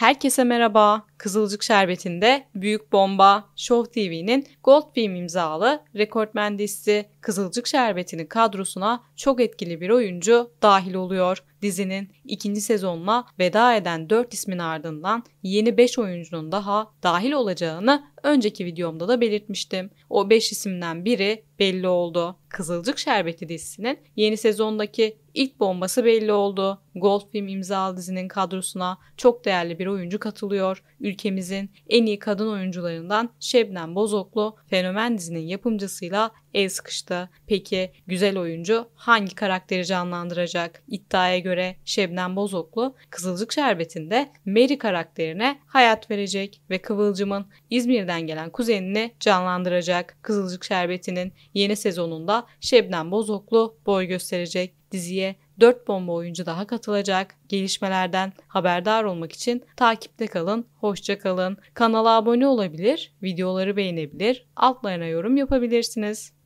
Herkese merhaba. Kızılcık Şerbeti'nde Büyük Bomba, Show TV'nin Gold Beam imzalı rekortmen dizisi Kızılcık Şerbeti'nin kadrosuna çok etkili bir oyuncu dahil oluyor. Dizinin ikinci sezonla veda eden 4 ismin ardından yeni 5 oyuncunun daha dahil olacağını önceki videomda da belirtmiştim. O 5 isimden biri belli oldu. Kızılcık Şerbeti dizisinin yeni sezondaki ilk bombası belli oldu. Gold Film imzalı dizinin kadrosuna çok değerli bir oyuncu katılıyor ülkemizin en iyi kadın oyuncularından Şebnem Bozoklu Fenomen dizinin yapımcısıyla el sıkıştı. Peki güzel oyuncu hangi karakteri canlandıracak? İddiaya göre Şebnem Bozoklu Kızılcık Şerbeti'nde Mary karakterine hayat verecek ve Kıvılcım'ın İzmir'den gelen kuzenini canlandıracak. Kızılcık Şerbeti'nin yeni sezonunda Şebnem Bozoklu boy gösterecek. Diziye 4 bomba oyuncu daha katılacak. Gelişmelerden haberdar olmak için takipte kalın, hoşça kalın. Kanala abone olabilir, videoları beğenebilir, altlarına yorum yapabilirsiniz.